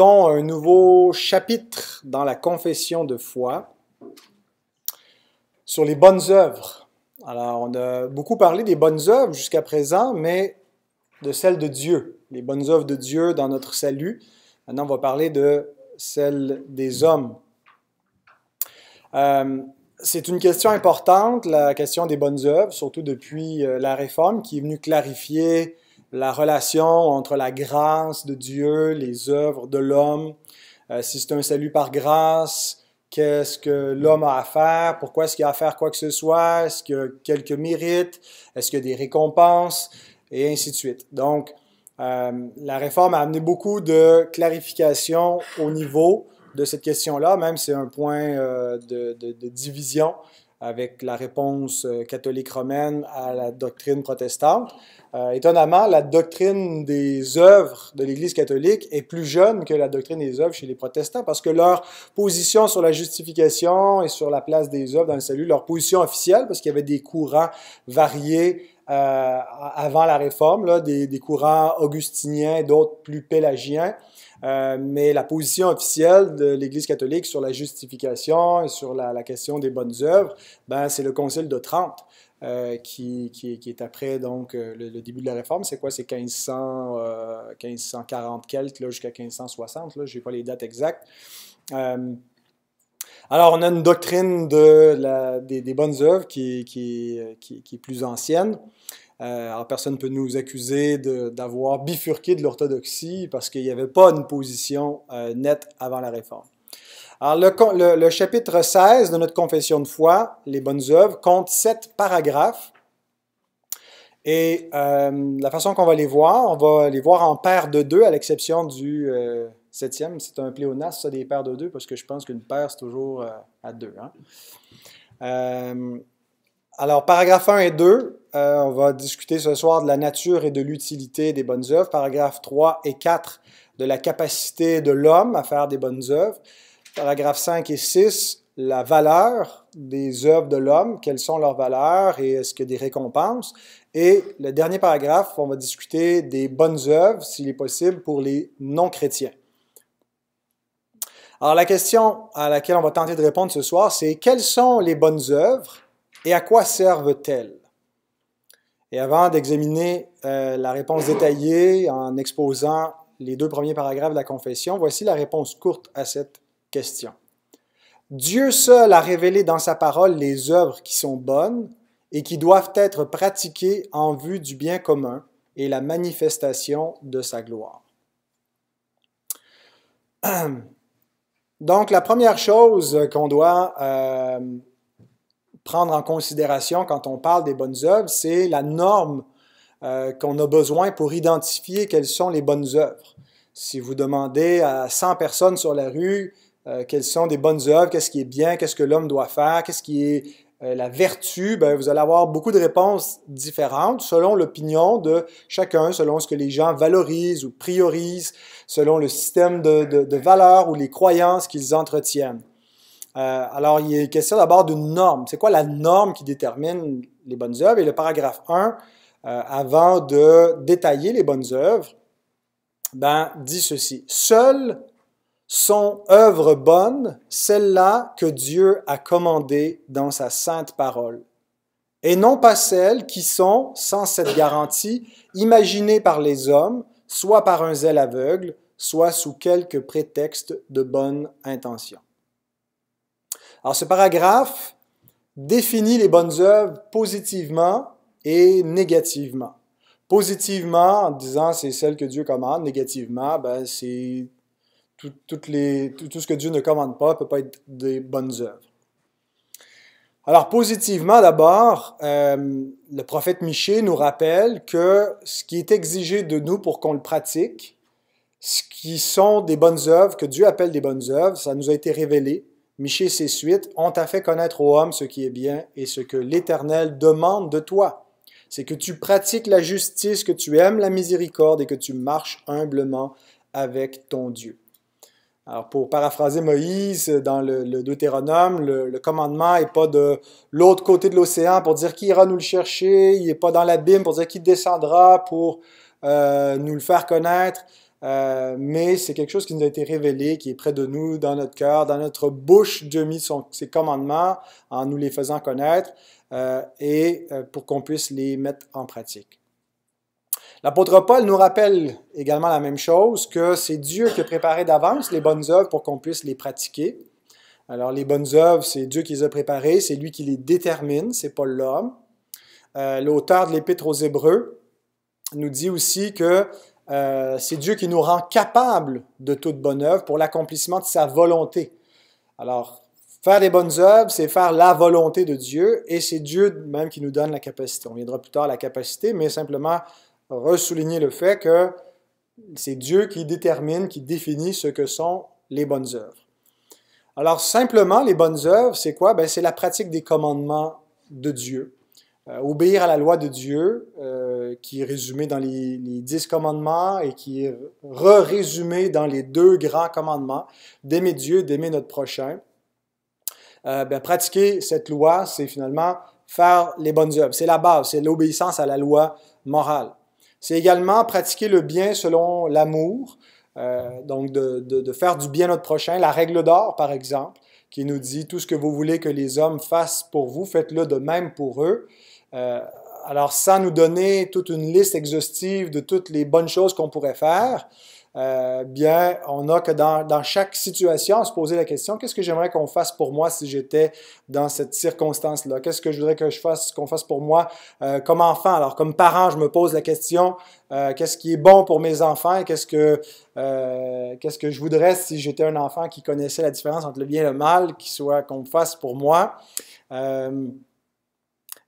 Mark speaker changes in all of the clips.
Speaker 1: un nouveau chapitre dans la confession de foi sur les bonnes œuvres. Alors, on a beaucoup parlé des bonnes œuvres jusqu'à présent, mais de celles de Dieu, les bonnes œuvres de Dieu dans notre salut. Maintenant, on va parler de celles des hommes. Euh, c'est une question importante, la question des bonnes œuvres, surtout depuis euh, la Réforme, qui est venue clarifier la relation entre la grâce de Dieu, les œuvres de l'homme, euh, si c'est un salut par grâce, qu'est-ce que l'homme a à faire, pourquoi est-ce qu'il a à faire quoi que ce soit, est-ce qu'il a quelques mérites, est-ce qu'il y a des récompenses, et ainsi de suite. Donc, euh, la réforme a amené beaucoup de clarifications au niveau de cette question-là, même si c'est un point euh, de, division avec la réponse catholique romaine à la doctrine protestante. Euh, étonnamment, la doctrine des œuvres de l'Église catholique est plus jeune que la doctrine des œuvres chez les protestants, parce que leur position sur la justification et sur la place des œuvres dans le salut, leur position officielle, parce qu'il y avait des courants variés euh, avant la Réforme, là, des, courants augustiniens, d'autres plus pélagiens, euh, mais la position officielle de l'Église catholique sur la justification et sur la, question des bonnes œuvres, ben, c'est le Concile de Trente. Euh, qui, qui, est après donc euh, le, début de la réforme. C'est quoi? C'est 1500, 1540 euh, quelques jusqu'à 1560. Je n'ai pas les dates exactes. alors, on a une doctrine de des, bonnes œuvres qui, qui, est plus ancienne. alors, personne ne peut nous accuser d'avoir bifurqué de l'orthodoxie parce qu'il n'y avait pas une position nette avant la réforme. Alors, le, chapitre 16 de notre confession de foi, les bonnes œuvres, compte sept paragraphes. Et euh, la façon qu'on va les voir, on va les voir en paires de deux, à l'exception du euh, septième. C'est un pléonasme, ça, des paires de deux, parce que je pense qu'une paire, c'est toujours euh, à deux. Hein. alors, paragraphe 1 et 2, on va discuter ce soir de la nature et de l'utilité des bonnes œuvres. Paragraphe 3 et 4, de la capacité de l'homme à faire des bonnes œuvres paragraphe 5 et 6, la valeur des œuvres de l'homme, quelles sont leurs valeurs et est-ce qu'il y a des récompenses. Et le dernier paragraphe, on va discuter des bonnes œuvres, s'il est possible, pour les non-chrétiens. Alors la question à laquelle on va tenter de répondre ce soir, c'est quelles sont les bonnes œuvres et à quoi servent-elles? Et avant d'examiner euh, la réponse détaillée en exposant les deux premiers paragraphes de la confession, voici la réponse courte à cette Question. Dieu seul a révélé dans sa parole les œuvres qui sont bonnes et qui doivent être pratiquées en vue du bien commun et la manifestation de sa gloire. Donc la première chose qu'on doit euh, prendre en considération quand on parle des bonnes œuvres, c'est la norme euh, qu'on a besoin pour identifier quelles sont les bonnes œuvres. Si vous demandez à 100 personnes sur la rue euh, quelles sont des bonnes œuvres, qu'est-ce qui est bien, qu'est-ce que l'homme doit faire, qu'est-ce qui est euh, la vertu, ben, vous allez avoir beaucoup de réponses différentes selon l'opinion de chacun, selon ce que les gens valorisent ou priorisent, selon le système de, de, valeurs ou les croyances qu'ils entretiennent. Euh, alors, il est question d'abord d'une norme. C'est quoi la norme qui détermine les bonnes œuvres? Et le paragraphe 1, avant de détailler les bonnes œuvres, ben, dit ceci. Seul sont œuvres bonnes, celles-là que Dieu a commandées dans sa sainte parole, et non pas celles qui sont, sans cette garantie, imaginées par les hommes, soit par un zèle aveugle, soit sous quelque prétexte de bonne intention. Alors ce paragraphe définit les bonnes œuvres positivement et négativement. Positivement, en disant c'est celle que Dieu commande, négativement, ben, c'est tout, ce que Dieu ne commande pas ne peut pas être des bonnes œuvres. Alors positivement d'abord, euh, le prophète Michée nous rappelle que ce qui est exigé de nous pour qu'on le pratique, ce qui sont des bonnes œuvres, que Dieu appelle des bonnes œuvres, ça nous a été révélé. Michée ses suites ont à fait connaître aux hommes ce qui est bien et ce que l'Éternel demande de toi. C'est que tu pratiques la justice, que tu aimes la miséricorde et que tu marches humblement avec ton Dieu. Alors, pour paraphraser Moïse dans le, Deutéronome, le, commandement n'est pas de l'autre côté de l'océan pour dire qui ira nous le chercher, il n'est pas dans l'abîme pour dire qui descendra pour euh, nous le faire connaître, euh, mais c'est quelque chose qui nous a été révélé, qui est près de nous, dans notre cœur, dans notre bouche, Dieu mis ses commandements en nous les faisant connaître euh, et pour qu'on puisse les mettre en pratique. L'apôtre Paul nous rappelle également la même chose, que c'est Dieu qui a préparé d'avance les bonnes œuvres pour qu'on puisse les pratiquer. Alors les bonnes œuvres, c'est Dieu qui les a préparées, c'est lui qui les détermine, c'est pas l'homme. Euh, l'auteur de l'Épître aux Hébreux nous dit aussi que euh, c'est Dieu qui nous rend capable de toute bonne œuvre pour l'accomplissement de sa volonté. Alors, faire des bonnes œuvres, c'est faire la volonté de Dieu, et c'est Dieu même qui nous donne la capacité. On viendra plus tard à la capacité, mais simplement ressouligner le fait que c'est Dieu qui détermine, qui définit ce que sont les bonnes œuvres. Alors simplement, les bonnes œuvres, c'est quoi? Ben, c'est la pratique des commandements de Dieu. Euh, obéir à la loi de Dieu, euh, qui est résumée dans les, dix commandements et qui est re-résumée dans les deux grands commandements, d'aimer Dieu, d'aimer notre prochain. Euh, ben, pratiquer cette loi, c'est finalement faire les bonnes œuvres. C'est la base, c'est l'obéissance à la loi morale. C'est également pratiquer le bien selon l'amour, euh, donc de, de, de, faire du bien à notre prochain. La règle d'or, par exemple, qui nous dit tout ce que vous voulez que les hommes fassent pour vous, faites-le de même pour eux. Euh, alors, ça nous donner toute une liste exhaustive de toutes les bonnes choses qu'on pourrait faire, euh, bien, on a que dans, chaque situation, se poser la question, qu'est-ce que j'aimerais qu'on fasse pour moi si j'étais dans cette circonstance-là? Qu'est-ce que je voudrais que fasse, qu'on fasse pour moi euh, comme enfant? Alors, comme parent, je me pose la question, euh, qu'est-ce qui est bon pour mes enfants? Qu'est-ce que, que je voudrais si j'étais un enfant qui connaissait la différence entre le bien et le mal, qui soit qu'on fasse pour moi?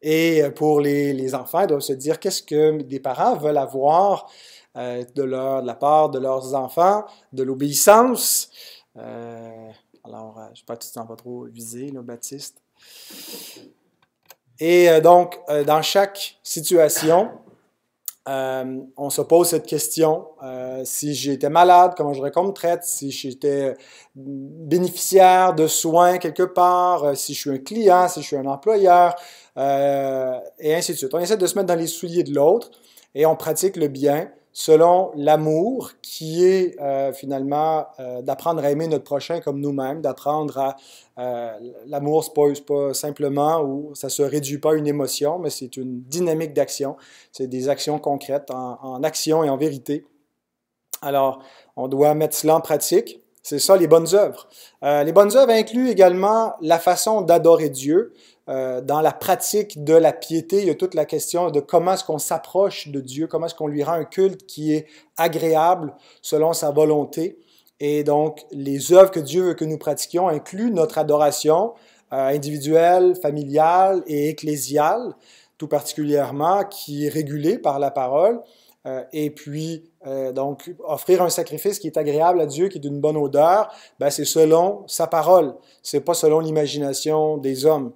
Speaker 1: et pour les, les, enfants, ils doivent se dire qu'est-ce que des parents veulent avoir euh, de, leur, de la part de leurs enfants, de l'obéissance. Euh, alors, euh, je sais pas si tu t'en trop viser, là, Baptiste. Et donc, dans chaque situation, on se pose cette question. si j'étais malade, comment je qu'on me traite? Si j'étais bénéficiaire de soins quelque part? si je suis un client? Si je suis un employeur? et ainsi de suite. On essaie de se mettre dans les souliers de l'autre et on pratique le bien selon l'amour qui est euh, finalement euh, d'apprendre à aimer notre prochain comme nous-mêmes, d'apprendre à... Euh, l'amour l'amour, se pose pas, simplement ou ça ne se réduit pas à une émotion, mais c'est une dynamique d'action. C'est des actions concrètes en, action et en vérité. Alors, on doit mettre cela en pratique. C'est ça les bonnes œuvres. les bonnes œuvres incluent également la façon d'adorer Dieu, euh, dans la pratique de la piété, il y a toute la question de comment est-ce qu'on s'approche de Dieu, comment est-ce qu'on lui rend un culte qui est agréable selon sa volonté. Et donc, les œuvres que Dieu veut que nous pratiquions incluent notre adoration euh, individuelle, familiale et ecclésiale, tout particulièrement, qui est régulée par la parole. Euh, et puis, donc, offrir un sacrifice qui est agréable à Dieu, qui est d'une bonne odeur, ben, c'est selon sa parole. C'est pas selon l'imagination des hommes.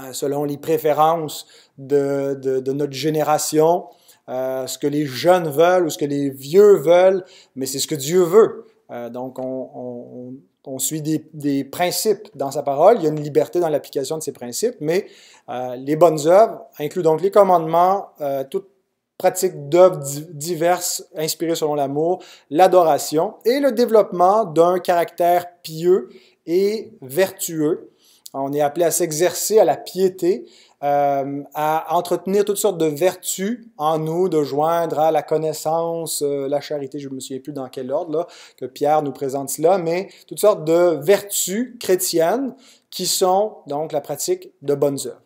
Speaker 1: Euh, selon les préférences de, notre génération, euh, ce que les jeunes veulent ou ce que les vieux veulent, mais c'est ce que Dieu veut. Euh, donc, on, suit des, principes dans sa parole. Il y a une liberté dans l'application de ces principes, mais les bonnes œuvres incluent donc les commandements, toute pratique d'œuvres diverses inspirées selon l'amour, l'adoration et le développement d'un caractère pieux et vertueux on est appelé à s'exercer à la piété, euh, à entretenir toutes sortes de vertus en nous, de joindre à la connaissance, euh, la charité, je ne me souviens plus dans quel ordre que Pierre nous présente cela, mais toutes sortes de vertus chrétiennes qui sont donc la pratique de bonnes œuvres.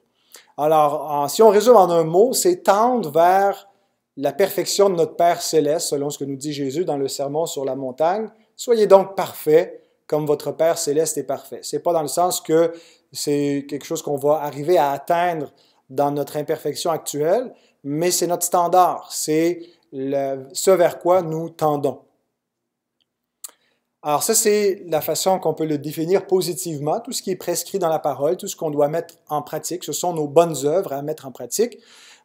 Speaker 1: Alors, si on résume en un mot, c'est tendre vers la perfection de notre Père céleste, selon ce que nous dit Jésus dans le sermon sur la montagne. Soyez donc parfaits comme votre Père céleste est parfait. C'est pas dans le sens que c'est quelque chose qu'on va arriver à atteindre dans notre imperfection actuelle, mais c'est notre standard, c'est ce vers quoi nous tendons. Alors ça, c'est la façon qu'on peut le définir positivement. Tout ce qui est prescrit dans la parole, tout ce qu'on doit mettre en pratique, ce sont nos bonnes œuvres à mettre en pratique.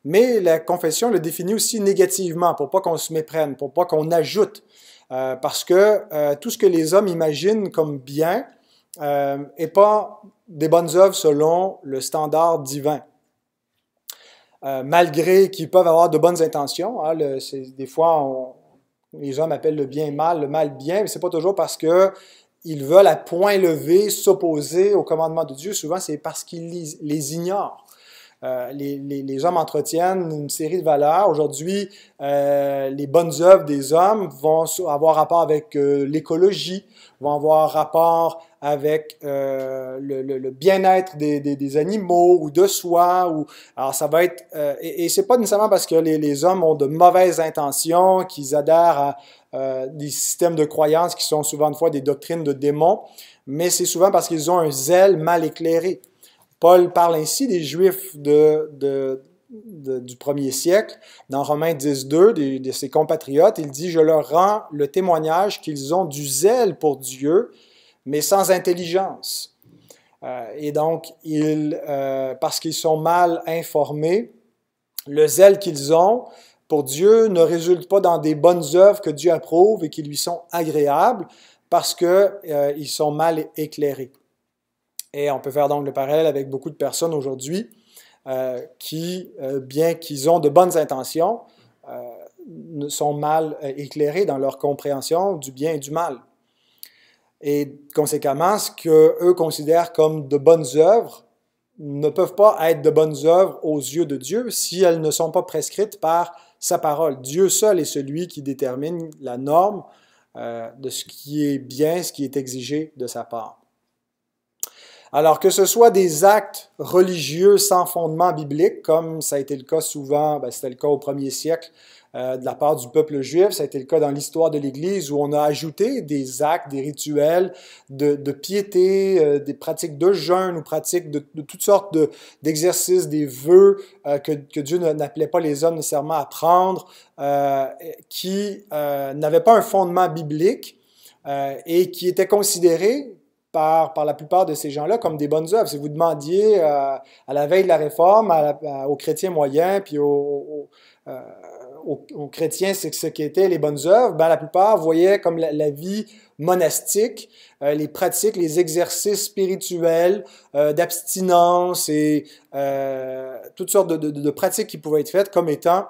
Speaker 1: Mais la confession le définit aussi négativement, pour pas qu'on se méprenne, pour pas qu'on ajoute. Euh, parce que euh, tout ce que les hommes imaginent comme bien n'est euh, pas des bonnes œuvres selon le standard divin. Euh, malgré qu'ils peuvent avoir de bonnes intentions, hein, des fois les hommes appellent le bien mal, le mal bien, mais c'est pas toujours parce que ils veulent à point levé s'opposer au commandement de Dieu. Souvent, c'est parce qu'ils les, ignorent. Euh, les, hommes entretiennent une série de valeurs. Aujourd'hui, euh, les bonnes œuvres des hommes vont avoir rapport avec l'écologie, vont avoir rapport avec euh, le, bien-être des, animaux ou de soi. Ou, alors ça va être euh, et, et c'est pas nécessairement parce que les, hommes ont de mauvaises intentions, qu'ils adhèrent à euh, des systèmes de croyances qui sont souvent fois des doctrines de démons, mais c'est souvent parce qu'ils ont un zèle mal éclairé. Paul parle ainsi des Juifs du 1er du siècle, dans Romains 10, 2, de, de ses compatriotes, il dit, je leur rends le témoignage qu'ils ont du zèle pour Dieu, mais sans intelligence. Euh, et donc, ils, euh, parce qu'ils sont mal informés, le zèle qu'ils ont pour Dieu ne résulte pas dans des bonnes œuvres que Dieu approuve et qui lui sont agréables, parce qu'ils euh, sont mal éclairés. Et on peut faire donc le parallèle avec beaucoup de personnes aujourd'hui qui, bien qu'ils ont de bonnes intentions, sont mal éclairés dans leur compréhension du bien et du mal. Et conséquemment, ce qu'eux considèrent comme de bonnes œuvres ne peuvent pas être de bonnes œuvres aux yeux de Dieu si elles ne sont pas prescrites par sa parole. Dieu seul est celui qui détermine la norme euh, de ce qui est bien, ce qui est exigé de sa part. Alors que ce soit des actes religieux sans fondement biblique, comme ça a été le cas souvent, ben, c'était le cas au premier siècle euh, de la part du peuple juif, ça a été le cas dans l'histoire de l'Église où on a ajouté des actes, des rituels de, piété, euh, des pratiques de jeûne ou pratiques de, toutes sortes d'exercices, des vœux euh, que, Dieu n'appelait pas les hommes nécessairement à prendre, qui n'avaient pas un fondement biblique. et qui étaient considérés par, la plupart de ces gens-là comme des bonnes œuvres. Si vous demandiez euh, à la veille de la Réforme, aux chrétiens moyens, puis euh, aux, chrétiens c'est ce qu'étaient les bonnes œuvres, ben, la plupart voyaient comme la, vie monastique, euh, les pratiques, les exercices spirituels d'abstinence et toutes sortes de, pratiques qui pouvaient être faites comme étant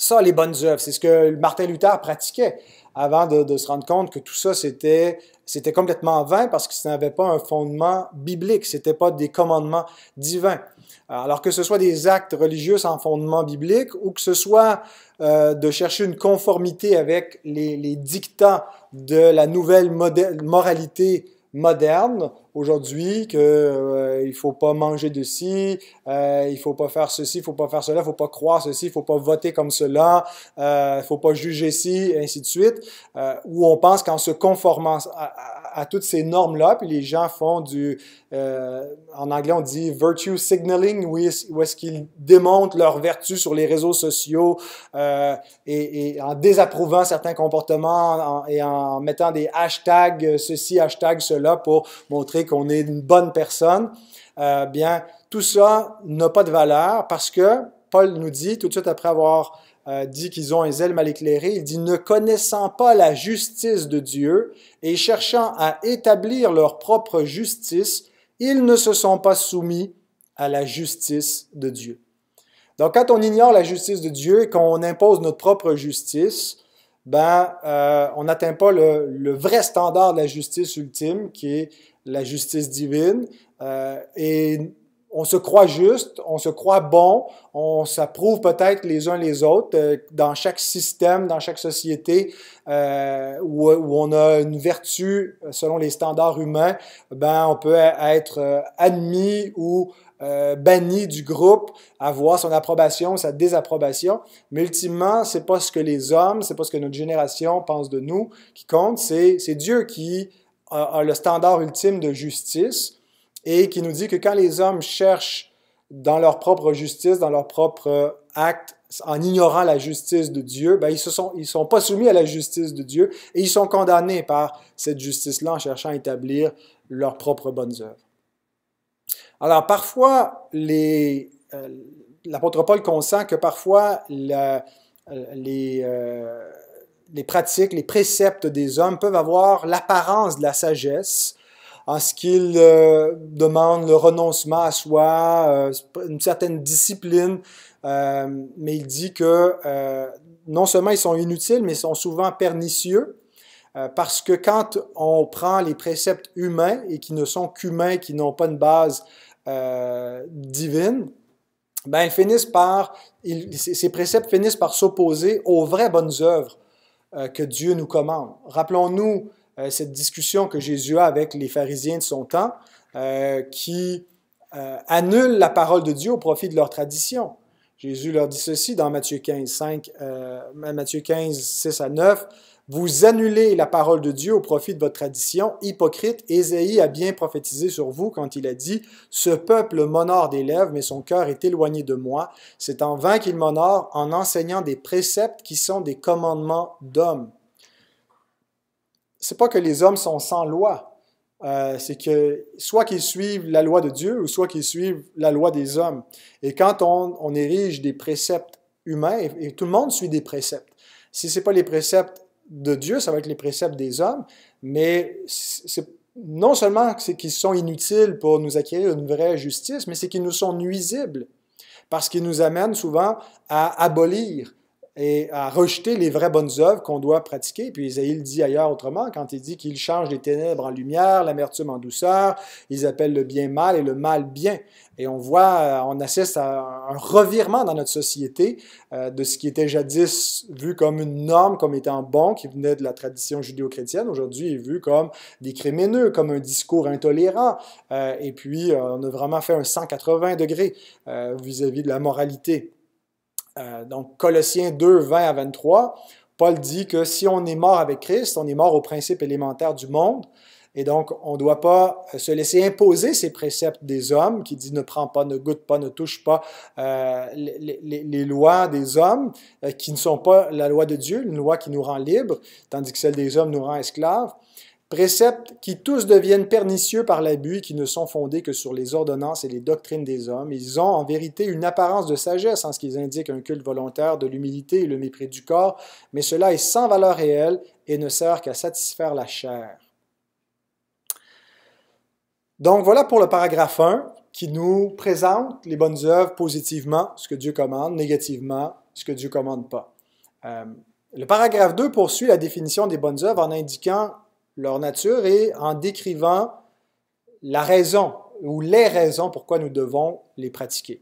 Speaker 1: ça, les bonnes œuvres. C'est ce que Martin Luther pratiquait avant de, de, se rendre compte que tout ça, c'était c'était complètement vain parce que ça n'avait pas un fondement biblique, c'était pas des commandements divins. Alors que ce soit des actes religieux sans fondement biblique ou que ce soit euh, de chercher une conformité avec les, dictats de la nouvelle moralité moderne aujourd'hui que ne euh, il faut pas manger de ci, il euh, il faut pas faire ceci, il faut pas faire cela, il faut pas croire ceci, il faut pas voter comme cela, il euh, ne faut pas juger ci, et ainsi de suite, où on pense qu'en se conformant à à toutes ces normes-là, puis les gens font du, euh, en anglais on dit virtue signaling, où est-ce qu'ils démontrent leurs vertus sur les réseaux sociaux euh, et, en désapprouvant certains comportements et en mettant des hashtags ceci, hashtag cela pour montrer qu'on est une bonne personne. Euh, bien, tout ça n'a pas de valeur parce que Paul nous dit tout de suite après avoir euh, dit qu'ils ont un zèle mal éclairé, il dit ne connaissant pas la justice de Dieu et cherchant à établir leur propre justice, ils ne se sont pas soumis à la justice de Dieu. Donc quand on ignore la justice de Dieu et qu'on impose notre propre justice, ben, euh, on n'atteint pas le, vrai standard de la justice ultime, qui est la justice divine, euh, et on se croit juste, on se croit bon, on s'approuve peut-être les uns les autres euh, dans chaque système, dans chaque société euh, où, on a une vertu euh, selon les standards humains, ben, on peut être admis ou banni du groupe, avoir son approbation, sa désapprobation. Mais ultimement, c'est pas ce que les hommes, c'est pas ce que notre génération pense de nous qui compte, c'est Dieu qui a le standard ultime de justice et qui nous dit que quand les hommes cherchent dans leur propre justice, dans leur propre euh, acte, en ignorant la justice de Dieu, ben, ils ne sont, sont pas soumis à la justice de Dieu et ils sont condamnés par cette justice-là en cherchant à établir leurs propres bonnes œuvres. Alors parfois, euh, l'apôtre Paul consent que parfois euh, les pratiques, les préceptes des hommes peuvent avoir l'apparence de la sagesse, en ce qu'il euh, demande le renoncement à soi, euh, une certaine discipline, euh, mais il dit que non seulement ils sont inutiles, mais ils sont souvent pernicieux. Parce que quand on prend les préceptes humains et qui ne sont qu'humains, qui n'ont pas une base divine, ben finissent par, ces préceptes finissent par s'opposer aux vraies bonnes œuvres que Dieu nous commande. Rappelons-nous euh, cette discussion que Jésus a avec les pharisiens de son temps, euh, qui euh, annulent la parole de Dieu au profit de leur tradition. Jésus leur dit ceci dans Matthieu 15, Matthieu 15, 6 à 9. Vous annulez la parole de Dieu au profit de votre tradition. Hypocrite, Ésaïe a bien prophétisé sur vous quand il a dit Ce peuple m'honore des lèvres, mais son cœur est éloigné de moi. C'est en vain qu'il m'honore en enseignant des préceptes qui sont des commandements d'hommes c'est pas que les hommes sont sans loi. Euh, c'est que soit qu'ils suivent la loi de Dieu ou soit qu'ils suivent la loi des hommes. Et quand on, érige des préceptes humains, et, et, tout le monde suit des préceptes. Si ce n'est pas les préceptes de Dieu, ça va être les préceptes des hommes, mais non seulement c'est qu'ils sont inutiles pour nous acquérir une vraie justice, mais c'est qu'ils nous sont nuisibles parce qu'ils nous amènent souvent à abolir, et à rejeter les vraies bonnes œuvres qu'on doit pratiquer. Puis Isaïe le dit ailleurs autrement, quand il dit qu'il change les ténèbres en lumière, l'amertume en douceur, ils appellent le bien mal et le mal bien. Et on voit, euh, on assiste à un revirement dans notre société euh, de ce qui était jadis vu comme une norme, comme étant bon, qui venait de la tradition judéo-chrétienne, aujourd'hui est vu comme des crimineux, comme un discours intolérant. Euh, et puis, on a vraiment fait un 180 degrés vis à -vis de la moralité. Euh, donc Colossiens 2, 20 à 23, Paul dit que si on est mort avec Christ, on est mort au principe élémentaire du monde, et donc on ne doit pas euh, se laisser imposer ces préceptes des hommes, qui dit ne prends pas, ne goûte pas, ne touche pas euh, les, lois des hommes, qui ne sont pas la loi de Dieu, une loi qui nous rend libres, tandis que celle des hommes nous rend esclaves préceptes qui tous deviennent pernicieux par l'abus et qui ne sont fondés que sur les ordonnances et les doctrines des hommes. Ils ont en vérité une apparence de sagesse en ce qu'ils indiquent un culte volontaire de l'humilité et le mépris du corps, mais cela est sans valeur réelle et ne sert qu'à satisfaire la chair. Donc voilà pour le paragraphe 1 qui nous présente les bonnes œuvres positivement, ce que Dieu commande, négativement, ce que Dieu commande pas. Euh, le paragraphe 2 poursuit la définition des bonnes œuvres en indiquant leur nature et en décrivant la raison ou les raisons pourquoi nous devons les pratiquer.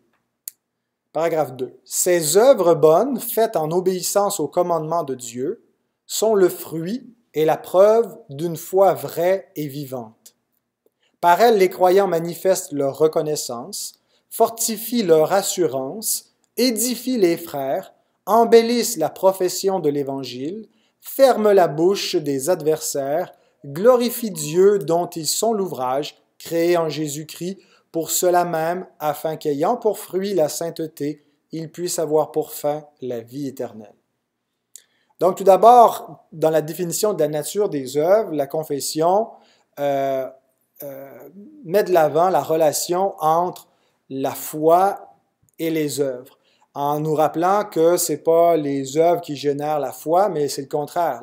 Speaker 1: Paragraphe 2. Ces œuvres bonnes faites en obéissance au commandement de Dieu sont le fruit et la preuve d'une foi vraie et vivante. Par elles, les croyants manifestent leur reconnaissance, fortifient leur assurance, édifient les frères, embellissent la profession de l'Évangile, ferment la bouche des adversaires Glorifie Dieu dont ils sont l'ouvrage, créé en Jésus-Christ, pour cela même, afin qu'ayant pour fruit la sainteté, ils puissent avoir pour fin la vie éternelle. Donc tout d'abord, dans la définition de la nature des œuvres, la confession euh, euh, met de l'avant la relation entre la foi et les œuvres en nous rappelant que ce n'est pas les œuvres qui génèrent la foi, mais c'est le contraire.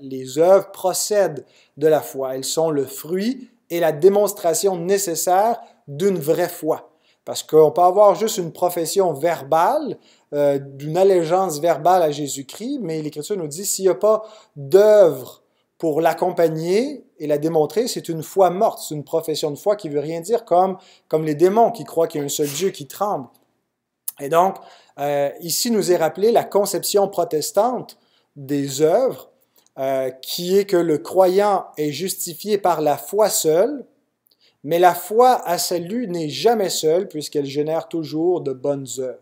Speaker 1: les œuvres procèdent de la foi. Elles sont le fruit et la démonstration nécessaire d'une vraie foi. Parce qu'on peut avoir juste une profession verbale, euh, d'une allégeance verbale à Jésus-Christ, mais l'Écriture nous dit s'il n'y a pas d'œuvre pour l'accompagner et la démontrer, c'est une foi morte, c'est une profession de foi qui veut rien dire, comme, comme les démons qui croient qu'il y a un seul Dieu qui tremble. Et donc, euh, ici nous est rappelée la conception protestante des œuvres, euh, qui est que le croyant est justifié par la foi seule, mais la foi à salut n'est jamais seule puisqu'elle génère toujours de bonnes œuvres.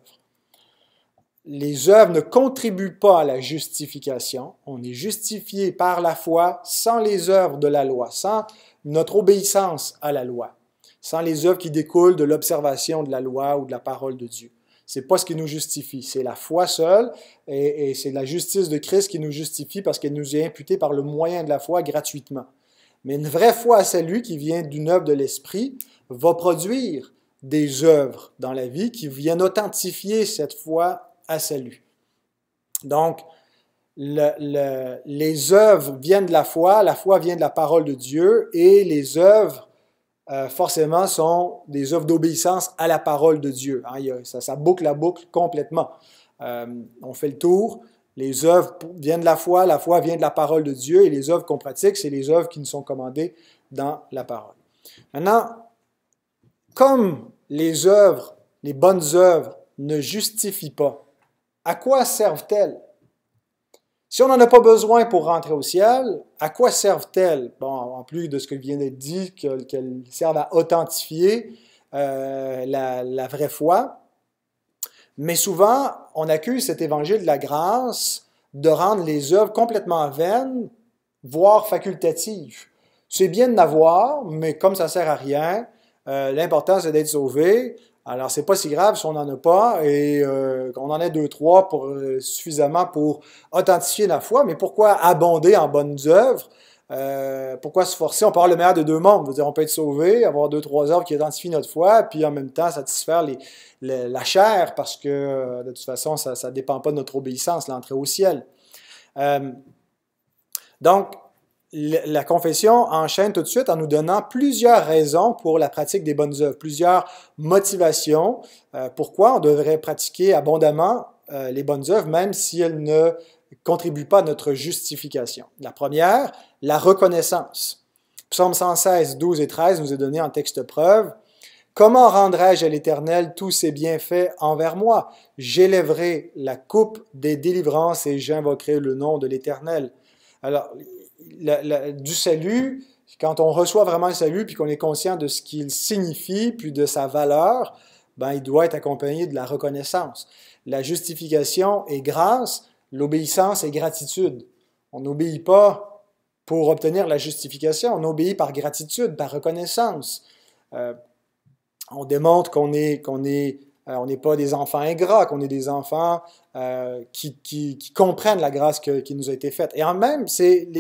Speaker 1: Les œuvres ne contribuent pas à la justification. On est justifié par la foi sans les œuvres de la loi, sans notre obéissance à la loi, sans les œuvres qui découlent de l'observation de la loi ou de la parole de Dieu. C'est pas ce qui nous justifie. C'est la foi seule et, c'est la justice de Christ qui nous justifie parce qu'elle nous est imputée par le moyen de la foi gratuitement. Mais une vraie foi à salut qui vient d'une œuvre de l'esprit va produire des œuvres dans la vie qui viennent authentifier cette foi à salut. Donc, les œuvres viennent de la foi, la foi vient de la parole de Dieu et les œuvres euh, forcément, sont des œuvres d'obéissance à la parole de Dieu. Hein. ça, boucle la boucle complètement. Euh, on fait le tour. Les œuvres viennent de la foi, la foi vient de la parole de Dieu, et les œuvres qu'on pratique, c'est les œuvres qui nous sont commandées dans la parole. Maintenant, comme les œuvres, les bonnes œuvres, ne justifient pas, à quoi servent-elles si on n'en a pas besoin pour rentrer au ciel, à quoi servent-elles? Bon, en plus de ce que vient d'être dit, qu'elles servent à authentifier euh, la, vraie foi. Mais souvent, on accuse cet évangile de la grâce de rendre les œuvres complètement vaines, voire facultatives. C'est bien de n'avoir, mais comme ça ne sert à rien, euh, L'importance l'important c'est d'être sauvé, alors, c'est pas si grave si on n'en a pas et qu'on euh, en ait deux, trois pour, euh, suffisamment pour authentifier la foi, mais pourquoi abonder en bonnes œuvres? Euh, pourquoi se forcer? On parle le meilleur de deux mondes. Vous dire, on peut être sauvé, avoir deux, trois œuvres qui identifient notre foi, puis en même temps satisfaire la chair, parce que de toute façon, ça ne dépend pas de notre obéissance, l'entrée au ciel. donc, la confession enchaîne tout de suite en nous donnant plusieurs raisons pour la pratique des bonnes œuvres, plusieurs motivations euh, pourquoi on devrait pratiquer abondamment euh, les bonnes œuvres, même si elles ne contribuent pas à notre justification. La première, la reconnaissance. Psaume 116, 12 et 13 nous est donné en texte preuve. Comment rendrai-je à l'Éternel tous ses bienfaits envers moi? J'élèverai la coupe des délivrances et j'invoquerai le nom de l'Éternel. Alors, du salut, quand on reçoit vraiment le salut, puis qu'on est conscient de ce qu'il signifie, puis de sa valeur, ben, il doit être accompagné de la reconnaissance. La justification est grâce, l'obéissance est gratitude. On n'obéit pas pour obtenir la justification, on obéit par gratitude, par reconnaissance. Euh, on démontre qu'on est, qu'on est euh, on n'est pas des enfants ingrats, qu'on est des enfants euh, qui, comprennent la grâce qui nous a été faite. Et en même,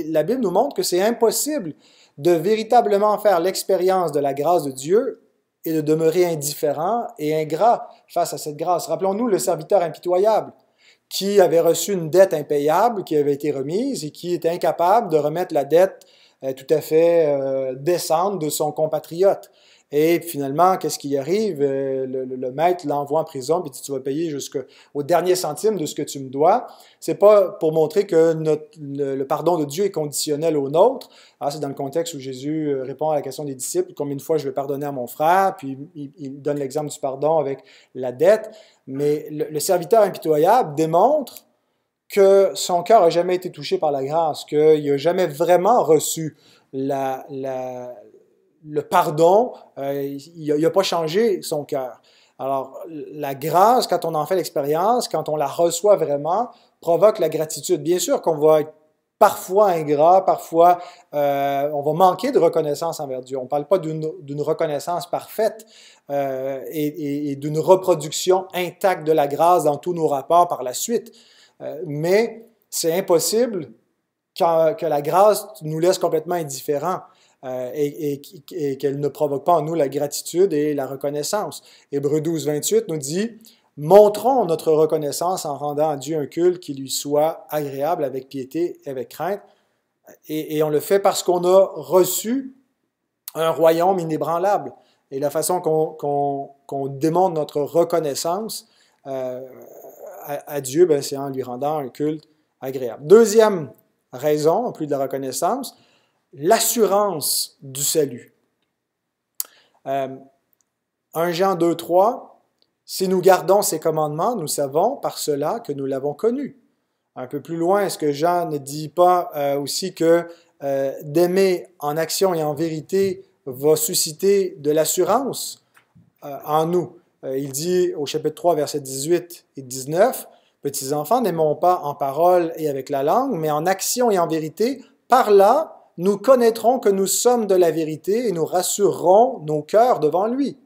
Speaker 1: la Bible nous montre que c'est impossible de véritablement faire l'expérience de la grâce de Dieu et de demeurer indifférent et ingrat face à cette grâce. Rappelons-nous le serviteur impitoyable qui avait reçu une dette impayable qui avait été remise et qui était incapable de remettre la dette euh, tout à fait euh, descendre de son compatriote. Et finalement, qu'est-ce qui arrive? Euh, le, maître l'envoie en prison, puis tu vas payer jusqu'au dernier centime de ce que tu me dois. C'est pas pour montrer que le, pardon de Dieu est conditionnel au nôtre. Ah, c'est dans le contexte où Jésus répond à la question des disciples, combien de fois je vais pardonner à mon frère, puis il donne l'exemple du pardon avec la dette. Mais le, serviteur impitoyable démontre que son cœur n'a jamais été touché par la grâce, qu'il n'a jamais vraiment reçu le pardon, euh, il n'a pas changé son cœur. Alors, la grâce, quand on en fait l'expérience, quand on la reçoit vraiment, provoque la gratitude. Bien sûr qu'on va être parfois ingrat, parfois euh, on va manquer de reconnaissance envers Dieu. On ne parle pas d'une reconnaissance parfaite euh, et d'une reproduction intacte de la grâce dans tous nos rapports par la suite. Euh, mais c'est impossible que, la grâce nous laisse complètement indifférents. Euh, et, qu'elle ne provoque pas en nous la gratitude et la reconnaissance. Hébreu 12, 28 nous dit Montrons notre reconnaissance en rendant à Dieu un culte qui lui soit agréable avec piété et avec crainte. Et, on le fait parce qu'on a reçu un royaume inébranlable. Et la façon qu'on qu démontre notre reconnaissance, euh, à, Dieu, ben, c'est en lui rendant un culte agréable. Deuxième raison, en plus de la reconnaissance, l'assurance du salut. 1 euh, Jean 2, 3, si nous gardons ces commandements, nous savons par cela que nous l'avons connu. Un peu plus loin, est-ce que Jean ne dit pas euh, aussi que euh, d'aimer en action et en vérité va susciter de l'assurance en nous? Euh, il dit au chapitre 3, versets 18 et 19, Petits enfants, n'aimons pas en parole et avec la langue, mais en action et en vérité. Par là, nous connaîtrons que nous sommes de la vérité et nous rassurerons nos cœurs devant lui.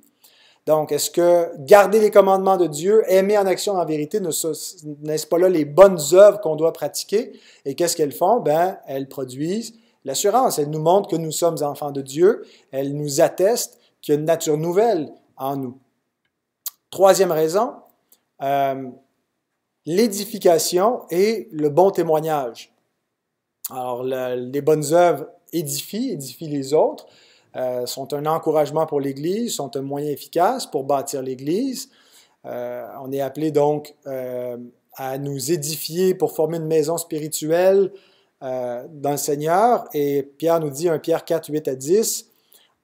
Speaker 1: Donc, est-ce que garder les commandements de Dieu, aimer en action et en vérité, n'est-ce pas là les bonnes œuvres qu'on doit pratiquer? Et qu'est-ce qu'elles font? Ben, elles produisent l'assurance. Elles nous montrent que nous sommes enfants de Dieu. Elles nous attestent qu'il y a une nature nouvelle en nous. Troisième raison, euh, l'édification et le bon témoignage. Alors, les bonnes œuvres édifient, édifient les autres, euh, sont un encouragement pour l'Église, sont un moyen efficace pour bâtir l'Église. Euh, on est appelé donc à nous édifier pour former une maison spirituelle dans le Seigneur. Et Pierre nous dit, 1 Pierre 4, 8 à 10,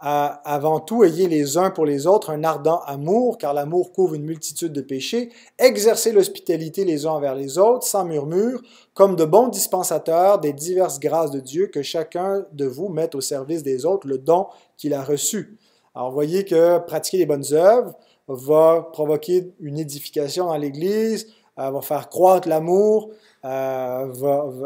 Speaker 1: avant tout, ayez les uns pour les autres un ardent amour, car l'amour couvre une multitude de péchés. Exercez l'hospitalité les uns envers les autres, sans murmure, comme de bons dispensateurs des diverses grâces de Dieu, que chacun de vous mette au service des autres le don qu'il a reçu. Alors, voyez que pratiquer les bonnes œuvres va provoquer une édification dans l'Église, euh, va faire croître l'amour. Euh,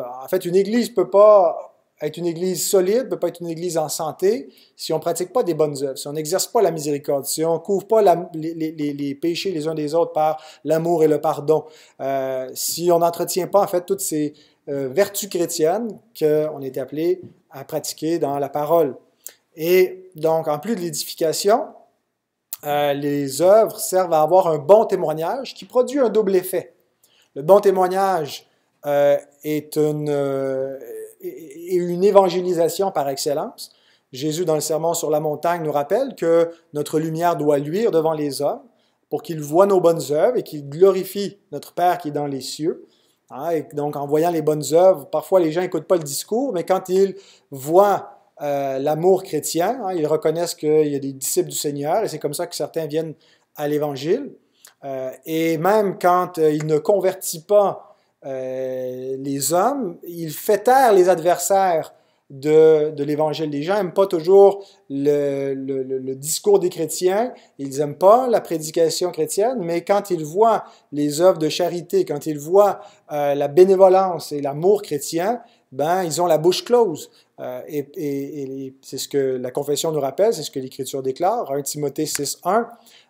Speaker 1: en fait, une Église peut pas être une église solide ne peut pas être une église en santé si on ne pratique pas des bonnes œuvres, si on n'exerce pas la miséricorde, si on ne couvre pas les, péchés les uns des autres par l'amour et le pardon, euh, si on n'entretient pas en fait toutes ces euh, vertus chrétiennes qu'on est appelé à pratiquer dans la parole. Et donc, en plus de l'édification, euh, les œuvres servent à avoir un bon témoignage qui produit un double effet. Le bon témoignage est une et une évangélisation par excellence. Jésus, dans le sermon sur la montagne, nous rappelle que notre lumière doit luire devant les hommes pour qu'ils voient nos bonnes œuvres et qu'ils glorifient notre Père qui est dans les cieux. Hein, et donc, en voyant les bonnes œuvres, parfois les gens n'écoutent pas le discours, mais quand ils voient euh, l'amour chrétien. Hein, ils reconnaissent qu'il y a des disciples du Seigneur et c'est comme ça que certains viennent à l'Évangile. Euh, et même quand ils euh, il ne convertit pas euh, les hommes, ils fait taire les adversaires de, l'Évangile. Les gens n'aiment pas toujours le, discours des chrétiens, ils n'aiment pas la prédication chrétienne, mais quand ils voient les œuvres de charité, quand ils voient euh, la bénévolence et l'amour chrétien, ben, ils ont la bouche close. Euh, et, c'est ce que la confession nous rappelle, c'est ce que l'Écriture déclare. 1 Timothée 6.1,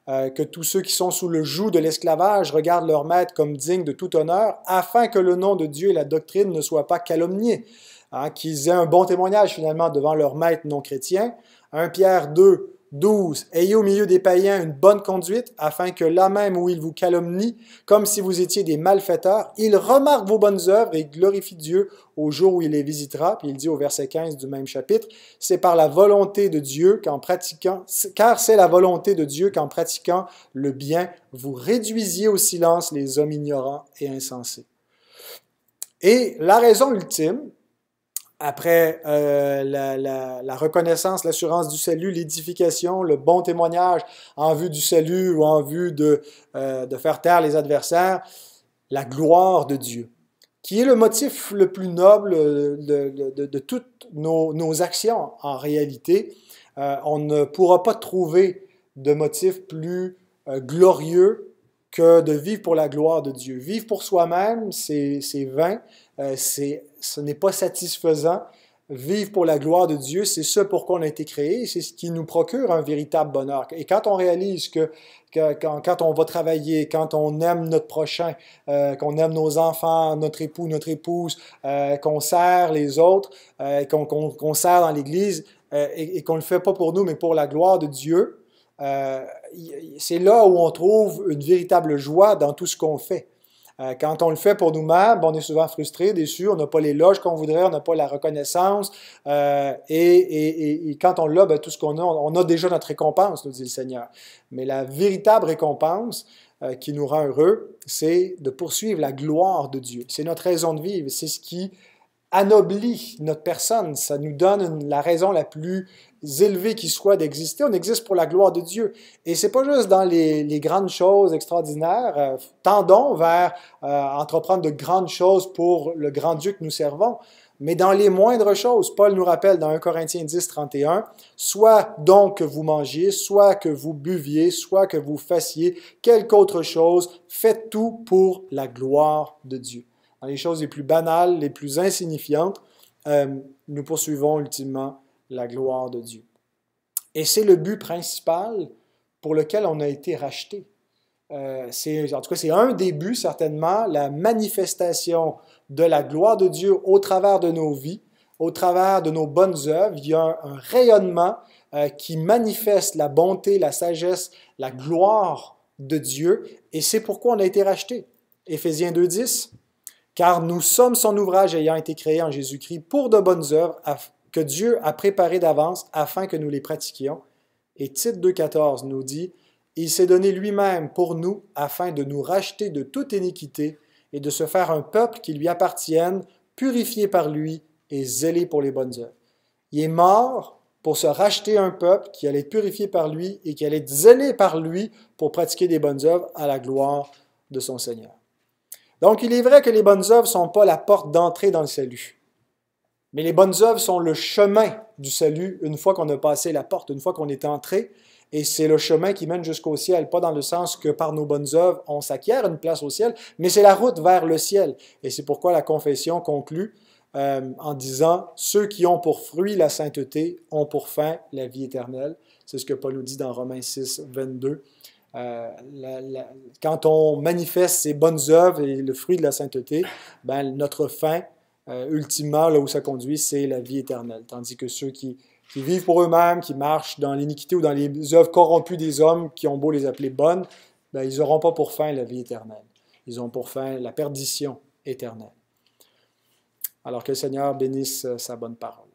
Speaker 1: euh, que tous ceux qui sont sous le joug de l'esclavage regardent leur maître comme digne de tout honneur, afin que le nom de Dieu et la doctrine ne soient pas calomniés, hein, qu'ils aient un bon témoignage finalement devant leur maître non chrétien. 1 Pierre 2, 12. Ayez au milieu des païens une bonne conduite, afin que là même où ils vous calomnient, comme si vous étiez des malfaiteurs, ils remarquent vos bonnes œuvres et glorifient Dieu au jour où il les visitera. Puis il dit au verset 15 du même chapitre, c'est par la volonté de Dieu qu'en pratiquant, car c'est la volonté de Dieu qu'en pratiquant le bien, vous réduisiez au silence les hommes ignorants et insensés. Et la raison ultime après euh, la, reconnaissance, l'assurance du salut, l'édification, le bon témoignage en vue du salut ou en vue de, euh, de faire taire les adversaires, la gloire de Dieu, qui est le motif le plus noble euh, de, toutes nos, actions en réalité. on ne pourra pas trouver de motif plus glorieux que de vivre pour la gloire de Dieu. Vivre pour soi-même, c'est vain, c'est ce n'est pas satisfaisant. Vivre pour la gloire de Dieu, c'est ce quoi on a été créé, c'est ce qui nous procure un véritable bonheur. Et quand on réalise que, quand, on va travailler, quand on aime notre prochain, euh, qu'on aime nos enfants, notre époux, notre épouse, euh, qu'on sert les autres, euh, qu'on sert dans l'Église, et, et qu'on ne le fait pas pour nous, mais pour la gloire de Dieu, c'est là où on trouve une véritable joie dans tout ce qu'on fait. Euh, quand on le fait pour nous-mêmes, on est souvent frustré, déçu, on n'a pas les l'éloge qu'on voudrait, on n'a pas la reconnaissance. Euh, et, quand on l'a, ben, tout ce qu'on a, on a déjà notre récompense, nous dit le Seigneur. Mais la véritable récompense, euh, qui nous rend heureux, c'est de poursuivre la gloire de Dieu. C'est notre raison de vivre, c'est ce qui anoblit notre personne, ça nous donne la raison la plus élevée qui soit d'exister. On existe pour la gloire de Dieu. Et c'est pas juste dans les, grandes choses extraordinaires. Euh, tendons vers euh, entreprendre de grandes choses pour le grand Dieu que nous servons. Mais dans les moindres choses, Paul nous rappelle dans 1 Corinthiens 10, 31, soit donc que vous mangiez, soit que vous buviez, soit que vous fassiez quelque autre chose, faites tout pour la gloire de Dieu dans les choses les plus banales, les plus insignifiantes, euh, nous poursuivons ultimement la gloire de Dieu. Et c'est le but principal pour lequel on a été racheté. Euh, en tout cas, c'est un des buts, certainement, la manifestation de la gloire de Dieu au travers de nos vies, au travers de nos bonnes œuvres. Il y a un, rayonnement euh, qui manifeste la bonté, la sagesse, la gloire de Dieu. Et c'est pourquoi on a été racheté. Éphésiens 2.10 car nous sommes son ouvrage ayant été créé en Jésus-Christ pour de bonnes œuvres que Dieu a préparées d'avance afin que nous les pratiquions. Et Tite 2.14 nous dit, Il s'est donné lui-même pour nous afin de nous racheter de toute iniquité et de se faire un peuple qui lui appartienne, purifié par lui et zélé pour les bonnes œuvres. Il est mort pour se racheter un peuple qui allait être purifié par lui et qui allait être zélé par lui pour pratiquer des bonnes œuvres à la gloire de son Seigneur. Donc il est vrai que les bonnes œuvres ne sont pas la porte d'entrée dans le salut. Mais les bonnes œuvres sont le chemin du salut une fois qu'on a passé la porte, une fois qu'on est entré. Et c'est le chemin qui mène jusqu'au ciel, pas dans le sens que par nos bonnes œuvres, on s'acquiert une place au ciel, mais c'est la route vers le ciel. Et c'est pourquoi la confession conclut euh, en disant, ceux qui ont pour fruit la sainteté ont pour fin la vie éternelle. C'est ce que Paul nous dit dans Romains 6, 22. Euh, quand on manifeste ses bonnes œuvres et le fruit de la sainteté, ben, notre fin, euh, ultimement, là où ça conduit, c'est la vie éternelle. Tandis que ceux qui, vivent pour eux-mêmes, qui marchent dans l'iniquité ou dans les œuvres corrompues des hommes, qui ont beau les appeler bonnes, ben, ils n'auront pas pour fin la vie éternelle. Ils ont pour fin la perdition éternelle. Alors que le Seigneur bénisse euh, sa bonne parole.